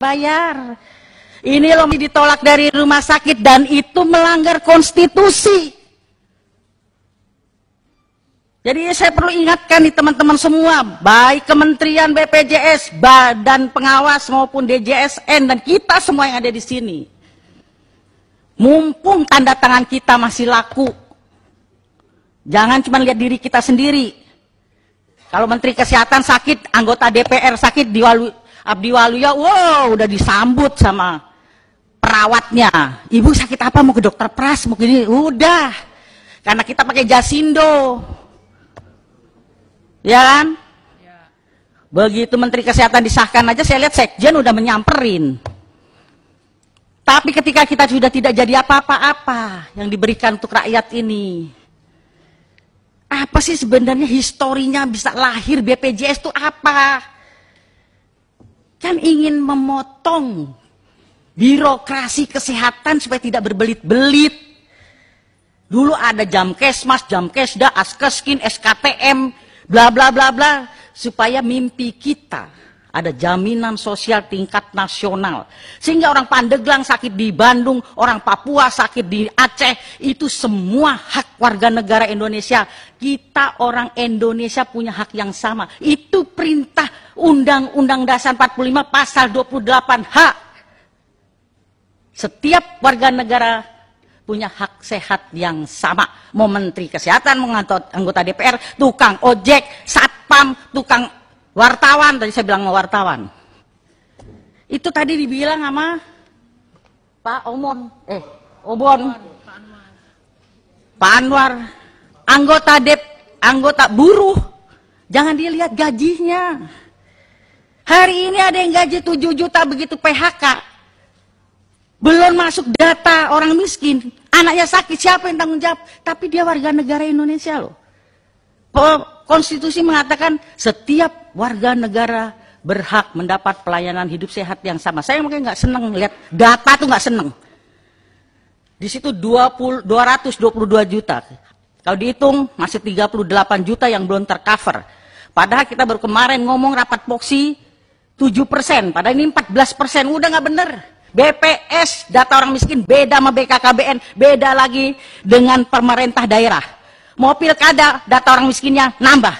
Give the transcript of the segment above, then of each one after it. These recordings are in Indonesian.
bayar. Ini loh ditolak dari rumah sakit dan itu melanggar konstitusi. Jadi saya perlu ingatkan nih teman-teman semua, baik Kementerian BPJS, Badan Pengawas maupun DJSN dan kita semua yang ada di sini. Mumpung tanda tangan kita masih laku. Jangan cuma lihat diri kita sendiri. Kalau Menteri Kesehatan sakit, anggota DPR sakit, diwalui, Abdi Waluyo, ya, wow, udah disambut sama perawatnya. Ibu sakit apa? Mau ke dokter Pras? Mau gini? Udah. Karena kita pakai Jasindo. Ya kan? Ya. Begitu Menteri Kesehatan disahkan aja, saya lihat Sekjen udah menyamperin. Tapi ketika kita sudah tidak jadi apa-apa-apa yang diberikan untuk rakyat ini, apa sih sebenarnya historinya bisa lahir BPJS itu apa? kan ingin memotong birokrasi kesehatan supaya tidak berbelit-belit. Dulu ada jam kesmas, jam kesda, askeskin, SKTM, bla bla bla bla, supaya mimpi kita ada jaminan sosial tingkat nasional. Sehingga orang Pandeglang sakit di Bandung, orang Papua sakit di Aceh, itu semua hak warga negara Indonesia. Kita orang Indonesia punya hak yang sama. Itu perintah Undang-Undang Dasar 45 pasal 28H. Setiap warga negara punya hak sehat yang sama. Mau menteri kesehatan, mau anggota DPR, tukang ojek, satpam, tukang Wartawan, tadi saya bilang sama wartawan. Itu tadi dibilang sama Pak Omon, eh Obon, Pak Anwar, anggota dep, anggota buruh, jangan dilihat gajinya. Hari ini ada yang gaji 7 juta begitu PHK. Belum masuk data orang miskin, anaknya sakit, siapa yang tanggung jawab? Tapi dia warga negara Indonesia loh. Konstitusi mengatakan setiap warga negara berhak mendapat pelayanan hidup sehat yang sama. Saya mungkin nggak seneng lihat data tuh nggak seneng. Di situ 20, 222 juta. Kalau dihitung masih 38 juta yang belum tercover. Padahal kita baru kemarin ngomong rapat poksi 7 persen, padahal ini 14 persen, udah nggak bener. BPS, data orang miskin, beda sama BKKBN, beda lagi dengan pemerintah daerah. Mau pilkada, data orang miskinnya nambah.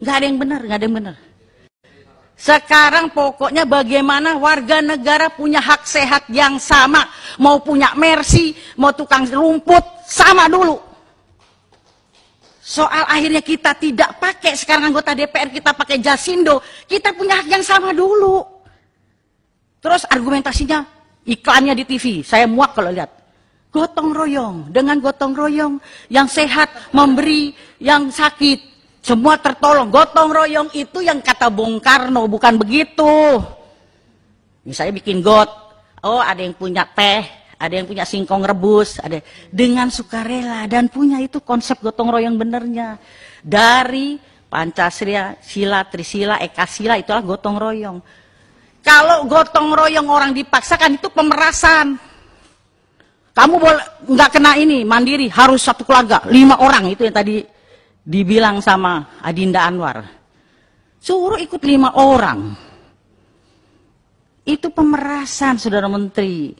Nggak ada yang benar, nggak ada yang benar. Sekarang pokoknya bagaimana warga negara punya hak sehat yang sama. Mau punya mercy, mau tukang rumput, sama dulu. Soal akhirnya kita tidak pakai sekarang anggota DPR, kita pakai jasindo. Kita punya hak yang sama dulu. Terus argumentasinya, iklannya di TV, saya muak kalau lihat. Gotong royong, dengan gotong royong yang sehat memberi yang sakit. Semua tertolong. Gotong royong itu yang kata Bung Karno, bukan begitu. Misalnya bikin got, oh ada yang punya teh, ada yang punya singkong rebus, ada dengan sukarela dan punya itu konsep gotong royong benernya. Dari Pancasila, Sila, Trisila, Ekasila itulah gotong royong. Kalau gotong royong orang dipaksakan itu pemerasan. Kamu boleh nggak kena ini mandiri harus satu keluarga lima orang itu yang tadi dibilang sama Adinda Anwar. Suruh ikut lima orang. Itu pemerasan saudara menteri.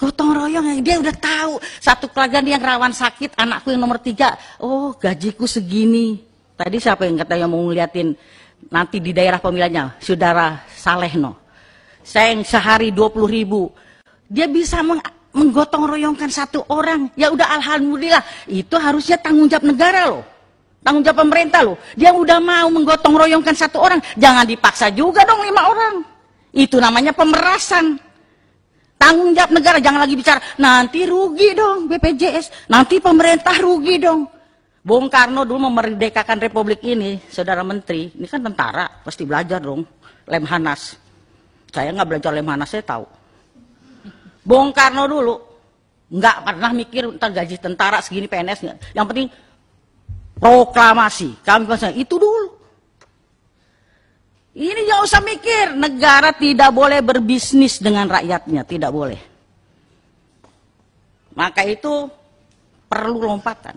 Gotong royong dia udah tahu satu keluarga dia yang rawan sakit anakku yang nomor tiga. Oh gajiku segini. Tadi siapa yang katanya mau ngeliatin nanti di daerah pemilihannya, saudara Salehno. Saya yang sehari 20 ribu, dia bisa meng menggotong royongkan satu orang, ya udah alhamdulillah. Itu harusnya tanggung jawab negara loh. Tanggung jawab pemerintah loh. Dia udah mau menggotong royongkan satu orang, jangan dipaksa juga dong lima orang. Itu namanya pemerasan. Tanggung jawab negara, jangan lagi bicara, nanti rugi dong BPJS, nanti pemerintah rugi dong. Bung Karno dulu memerdekakan Republik ini, saudara menteri, ini kan tentara, pasti belajar dong, Lemhanas. Saya nggak belajar Lemhanas, saya tahu. Bung Karno dulu nggak pernah mikir tentang gaji tentara segini PNS nggak. Yang penting proklamasi. Kami pasang itu dulu. Ini jangan usah mikir, negara tidak boleh berbisnis dengan rakyatnya, tidak boleh. Maka itu perlu lompatan.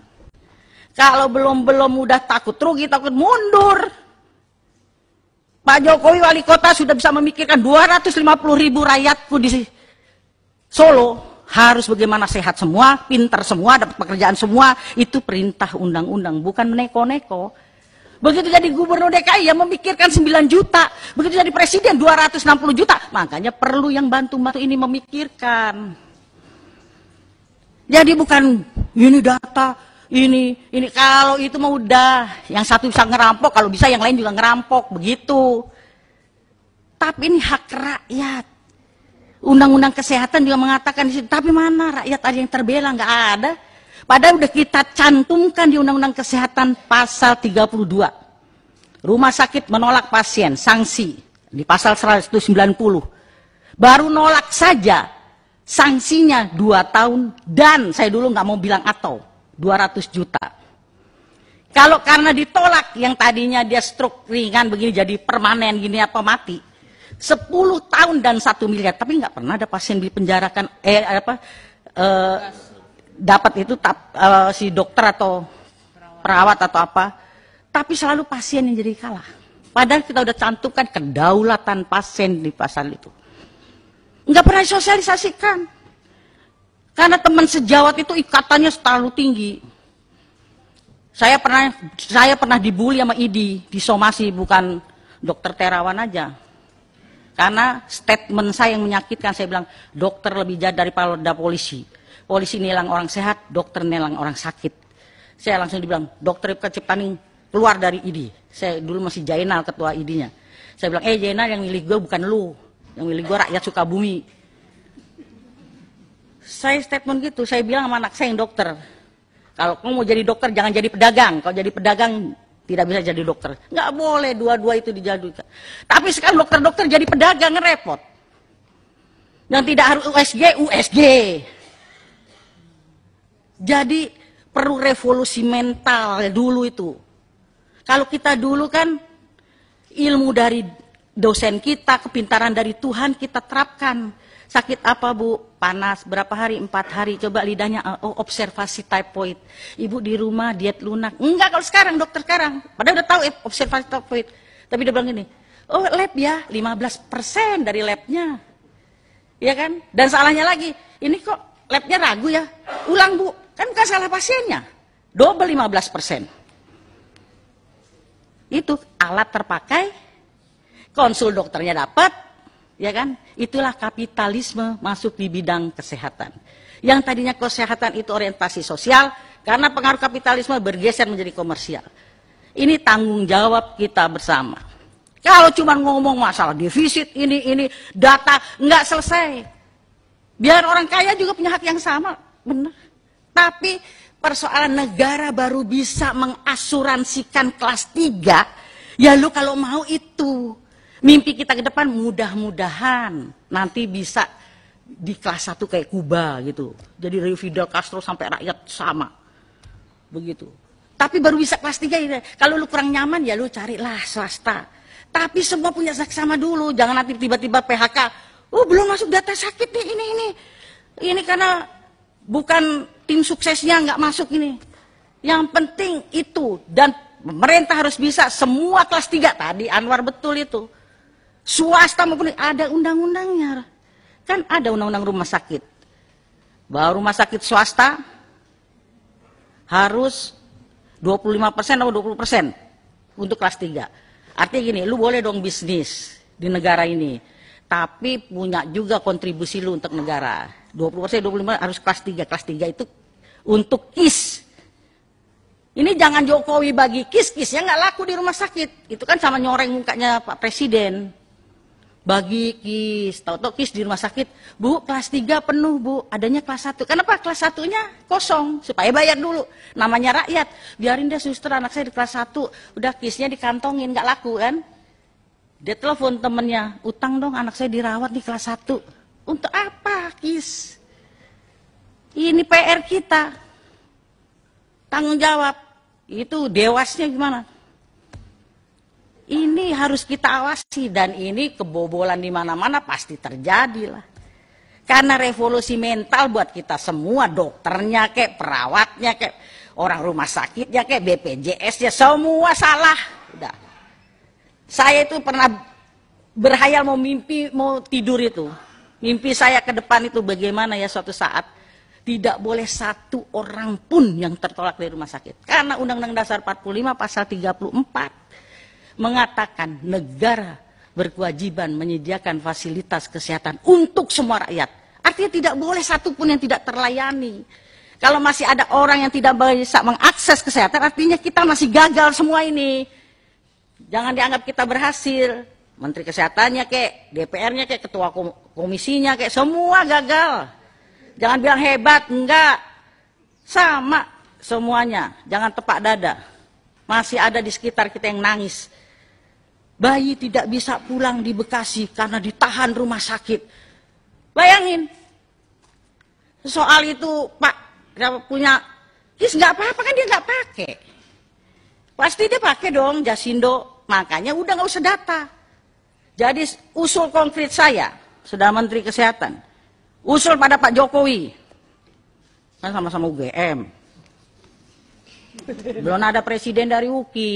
Kalau belum-belum mudah takut rugi, takut mundur. Pak Jokowi wali kota sudah bisa memikirkan 250 ribu rakyatku di sini Solo harus bagaimana sehat semua, pintar semua, dapat pekerjaan semua. Itu perintah undang-undang, bukan neko neko Begitu jadi gubernur DKI yang memikirkan 9 juta. Begitu jadi presiden 260 juta. Makanya perlu yang bantu-bantu ini memikirkan. Jadi bukan ini data, ini, ini. Kalau itu mah udah. Yang satu bisa ngerampok, kalau bisa yang lain juga ngerampok. Begitu. Tapi ini hak rakyat. Undang-undang kesehatan juga mengatakan di situ, tapi mana rakyat ada yang terbela? Nggak ada. Padahal udah kita cantumkan di Undang-Undang Kesehatan pasal 32. Rumah sakit menolak pasien, sanksi di pasal 190. Baru nolak saja, sanksinya dua tahun dan saya dulu nggak mau bilang atau 200 juta. Kalau karena ditolak yang tadinya dia stroke ringan begini jadi permanen gini atau mati, 10 tahun dan satu miliar, tapi nggak pernah ada pasien dipenjarakan eh apa eh, dapat itu tap, eh, si dokter atau perawat atau apa, tapi selalu pasien yang jadi kalah. Padahal kita udah cantumkan kedaulatan pasien di pasal itu. Nggak pernah sosialisasikan Karena teman sejawat itu ikatannya terlalu tinggi. Saya pernah saya pernah dibully sama idi di somasi bukan dokter terawan aja. Karena statement saya yang menyakitkan, saya bilang, dokter lebih jahat daripada polisi. Polisi nilang orang sehat, dokter nilang orang sakit. Saya langsung dibilang, dokter Ibka Ciptaning keluar dari ID. Saya dulu masih Jainal ketua ID-nya. Saya bilang, eh Jainal yang milih gue bukan lu. Yang milih gue rakyat suka bumi Saya statement gitu, saya bilang sama anak saya yang dokter. Kalau kamu mau jadi dokter, jangan jadi pedagang. Kalau jadi pedagang, tidak bisa jadi dokter. Nggak boleh dua-dua itu dijadikan. Tapi sekarang dokter-dokter jadi pedagang repot. Yang tidak harus USG, USG. Jadi perlu revolusi mental dulu itu. Kalau kita dulu kan ilmu dari dosen kita, kepintaran dari Tuhan kita terapkan. Sakit apa bu? Panas. Berapa hari? Empat hari. Coba lidahnya eh, oh, observasi typhoid. Ibu di rumah diet lunak. Enggak kalau sekarang dokter sekarang. Padahal udah tahu eh, observasi typhoid. Tapi dia bilang gini, oh lab ya 15% dari labnya. Ya kan? Dan salahnya lagi, ini kok labnya ragu ya? Ulang bu, kan bukan salah pasiennya. Double 15%. Itu alat terpakai, konsul dokternya dapat, ya kan? Itulah kapitalisme masuk di bidang kesehatan. Yang tadinya kesehatan itu orientasi sosial, karena pengaruh kapitalisme bergeser menjadi komersial. Ini tanggung jawab kita bersama. Kalau cuma ngomong masalah defisit ini ini data nggak selesai. Biar orang kaya juga punya hak yang sama, benar. Tapi persoalan negara baru bisa mengasuransikan kelas 3, ya lu kalau mau itu. Mimpi kita ke depan mudah-mudahan nanti bisa di kelas satu kayak Kuba gitu. Jadi dari Fidel Castro sampai rakyat sama. Begitu. Tapi baru bisa kelas 3 ya. Kalau lu kurang nyaman ya lu carilah swasta. Tapi semua punya sama dulu. Jangan nanti tiba-tiba PHK. Oh belum masuk data sakit nih ini ini. Ini karena bukan tim suksesnya nggak masuk ini. Yang penting itu dan pemerintah harus bisa semua kelas tiga tadi Anwar betul itu. Swasta maupun ada undang-undangnya. Kan ada undang-undang rumah sakit. Bahwa rumah sakit swasta harus 25% persen atau 20% persen untuk kelas 3. Artinya gini, lu boleh dong bisnis di negara ini, tapi punya juga kontribusi lu untuk negara. 20% persen, 25 harus kelas 3. Kelas 3 itu untuk KIS. Ini jangan Jokowi bagi KIS, kis yang nggak laku di rumah sakit. Itu kan sama nyoreng mukanya Pak Presiden bagi kis. tau tau kis di rumah sakit, bu kelas 3 penuh bu, adanya kelas 1. Kenapa kelas satunya kosong? Supaya bayar dulu. Namanya rakyat, biarin dia suster anak saya di kelas 1, udah kisnya dikantongin, gak laku kan. Dia telepon temennya, utang dong anak saya dirawat di kelas 1. Untuk apa kis? Ini PR kita. Tanggung jawab. Itu dewasnya gimana? Ini harus kita awasi dan ini kebobolan di mana-mana pasti terjadi lah. Karena revolusi mental buat kita semua, dokternya kayak perawatnya kayak orang rumah sakitnya kayak bpjs ya semua salah. Udah. Saya itu pernah berhayal mau mimpi, mau tidur itu. Mimpi saya ke depan itu bagaimana ya suatu saat tidak boleh satu orang pun yang tertolak dari rumah sakit. Karena Undang-Undang Dasar 45 pasal 34 mengatakan negara berkewajiban menyediakan fasilitas kesehatan untuk semua rakyat. Artinya tidak boleh satupun yang tidak terlayani. Kalau masih ada orang yang tidak bisa mengakses kesehatan, artinya kita masih gagal semua ini. Jangan dianggap kita berhasil. Menteri Kesehatannya kek, DPR-nya kek, ketua komisinya kek, semua gagal. Jangan bilang hebat, enggak. Sama semuanya, jangan tepak dada. Masih ada di sekitar kita yang nangis. Bayi tidak bisa pulang di Bekasi karena ditahan rumah sakit. Bayangin. Soal itu Pak punya Kis nggak apa-apa kan dia nggak pakai. Pasti dia pakai dong Jasindo. Makanya udah nggak usah data. Jadi usul konkret saya, sudah Menteri Kesehatan, usul pada Pak Jokowi, kan sama-sama UGM, belum ada presiden dari UKI,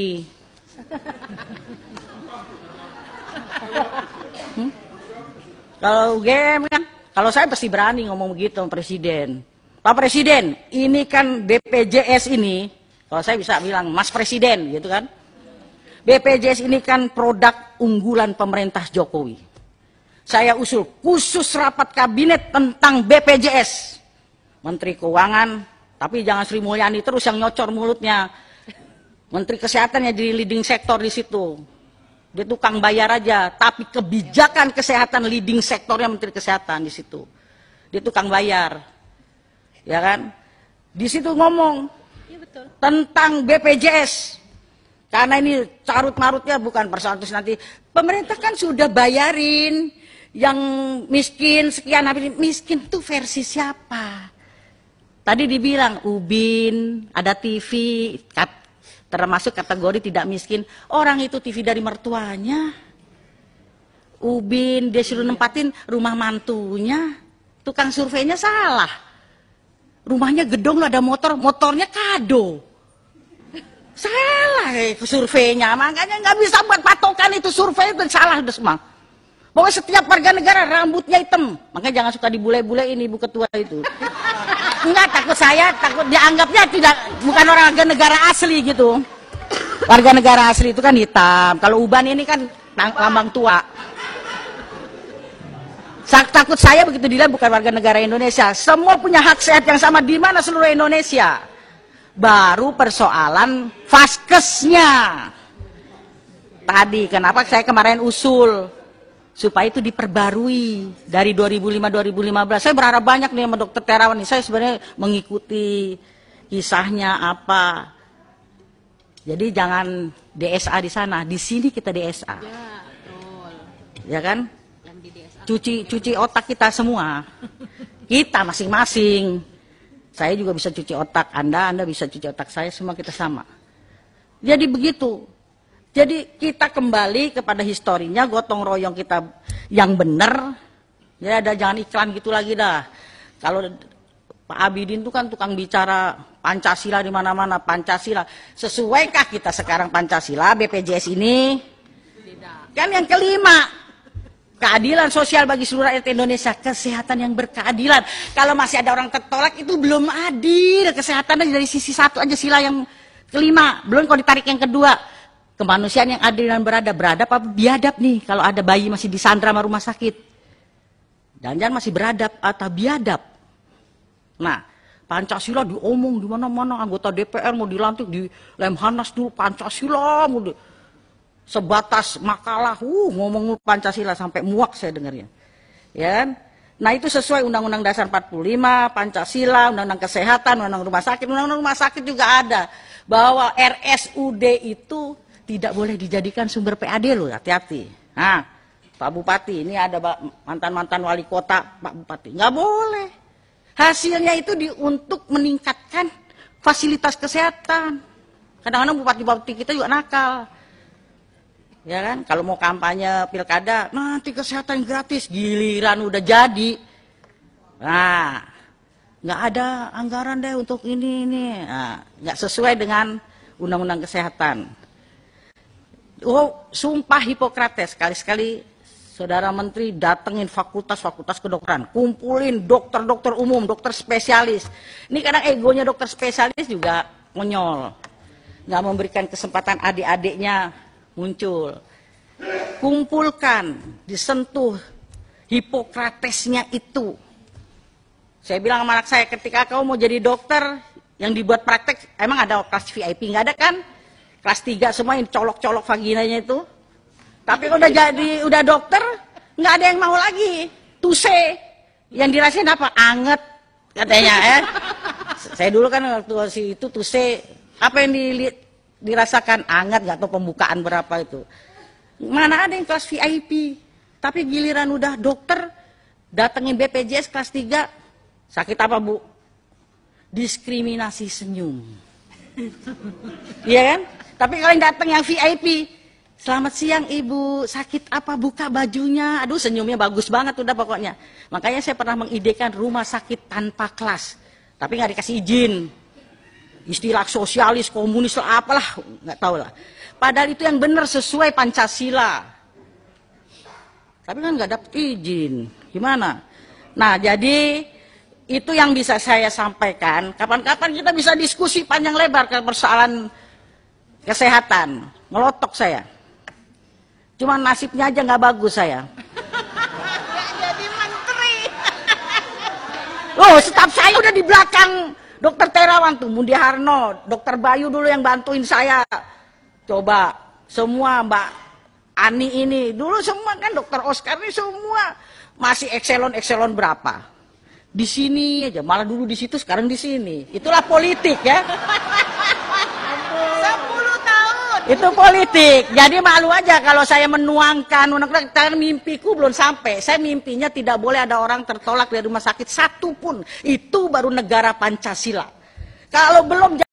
Hmm? Kalau game kan, kalau saya pasti berani ngomong begitu presiden. Pak Presiden, ini kan BPJS ini, kalau saya bisa bilang Mas Presiden gitu kan. BPJS ini kan produk unggulan pemerintah Jokowi. Saya usul khusus rapat kabinet tentang BPJS. Menteri Keuangan, tapi jangan Sri Mulyani terus yang nyocor mulutnya. Menteri Kesehatan yang jadi leading sektor di situ. Dia tukang bayar aja, tapi kebijakan kesehatan leading sektornya Menteri Kesehatan di situ. Dia tukang bayar. Ya kan? Di situ ngomong ya, betul. tentang BPJS. Karena ini carut marutnya bukan persoalan terus nanti pemerintah kan sudah bayarin yang miskin sekian habis miskin tuh versi siapa? Tadi dibilang Ubin, ada TV, termasuk kategori tidak miskin. Orang itu TV dari mertuanya. Ubin, dia suruh nempatin rumah mantunya. Tukang surveinya salah. Rumahnya gedong ada motor, motornya kado. Salah eh, surveinya, makanya nggak bisa buat patokan itu survei itu salah udah semang. bahwa setiap warga negara rambutnya hitam, makanya jangan suka dibule bule ini ibu ketua itu enggak takut saya takut dianggapnya tidak bukan orang warga negara asli gitu warga negara asli itu kan hitam kalau uban ini kan lambang tua Sak takut saya begitu dilihat bukan warga negara Indonesia semua punya hak sehat yang sama di mana seluruh Indonesia baru persoalan faskesnya tadi kenapa saya kemarin usul supaya itu diperbarui dari 2005-2015. Saya berharap banyak nih sama dokter Terawan nih. Saya sebenarnya mengikuti kisahnya apa. Jadi jangan DSA di sana, di sini kita DSA. Ya, betul. Ya kan? cuci cuci otak kita semua. Kita masing-masing. Saya juga bisa cuci otak Anda, Anda bisa cuci otak saya, semua kita sama. Jadi begitu. Jadi kita kembali kepada historinya gotong royong kita yang benar. ya, ada jangan iklan gitu lagi dah. Kalau Pak Abidin itu kan tukang bicara Pancasila di mana-mana, Pancasila. Sesuaikah kita sekarang Pancasila BPJS ini? Tidak. Kan yang kelima, keadilan sosial bagi seluruh rakyat Indonesia, kesehatan yang berkeadilan. Kalau masih ada orang tertolak itu belum adil, kesehatannya dari sisi satu aja sila yang kelima, belum kalau ditarik yang kedua kemanusiaan yang adil dan berada beradab apa biadab nih kalau ada bayi masih disandra sama rumah sakit dan jangan masih beradab atau biadab nah Pancasila diomong di mana-mana anggota DPR mau dilantik di Lemhanas dulu Pancasila mau di, sebatas makalah uh ngomong Pancasila sampai muak saya dengarnya ya kan? Nah itu sesuai Undang-Undang Dasar 45, Pancasila, Undang-Undang Kesehatan, Undang-Undang Rumah Sakit, Undang-Undang Rumah Sakit juga ada bahwa RSUD itu tidak boleh dijadikan sumber PAD loh, hati-hati. Nah, Pak Bupati, ini ada mantan-mantan wali kota Pak Bupati. Nggak boleh. Hasilnya itu di, untuk meningkatkan fasilitas kesehatan. Kadang-kadang Bupati-Bupati kita juga nakal. Ya kan, kalau mau kampanye pilkada, nanti kesehatan gratis, giliran udah jadi. Nah, nggak ada anggaran deh untuk ini ini, nah, nggak sesuai dengan undang-undang kesehatan oh, sumpah Hipokrates sekali-sekali saudara menteri datengin fakultas-fakultas kedokteran, kumpulin dokter-dokter umum, dokter spesialis. Ini kadang egonya dokter spesialis juga konyol. Nggak memberikan kesempatan adik-adiknya muncul. Kumpulkan, disentuh Hipokratesnya itu. Saya bilang sama anak saya, ketika kau mau jadi dokter, yang dibuat praktek, emang ada kelas VIP? Nggak ada kan? kelas 3 semua yang colok-colok vaginanya itu. Tapi udah jadi udah dokter, nggak ada yang mau lagi. Tuse. Yang dirasain apa? Anget katanya ya. Saya dulu kan waktu si itu tuse apa yang dilihat dirasakan anget nggak tahu pembukaan berapa itu. Mana ada yang kelas VIP. Tapi giliran udah dokter datengin BPJS kelas 3 sakit apa Bu? Diskriminasi senyum. Iya kan? Tapi kalau yang datang yang VIP, selamat siang ibu, sakit apa, buka bajunya. Aduh senyumnya bagus banget udah pokoknya. Makanya saya pernah mengidekan rumah sakit tanpa kelas. Tapi nggak dikasih izin. Istilah sosialis, komunis, lah, apalah, nggak tahu lah. Padahal itu yang benar sesuai Pancasila. Tapi kan nggak dapet izin. Gimana? Nah jadi itu yang bisa saya sampaikan. Kapan-kapan kita bisa diskusi panjang lebar ke persoalan kesehatan, ngelotok saya. Cuman nasibnya aja nggak bagus saya. Gak jadi menteri. Loh, staf saya udah di belakang Dokter Terawan tuh, Mundi Harno, Dokter Bayu dulu yang bantuin saya. Coba semua Mbak Ani ini, dulu semua kan Dokter Oscar ini semua masih ekselon ekselon berapa? Di sini aja, malah dulu di situ, sekarang di sini. Itulah politik ya. itu politik. Jadi malu aja kalau saya menuangkan karena mimpiku belum sampai. Saya mimpinya tidak boleh ada orang tertolak dari rumah sakit satu pun. Itu baru negara Pancasila. Kalau belum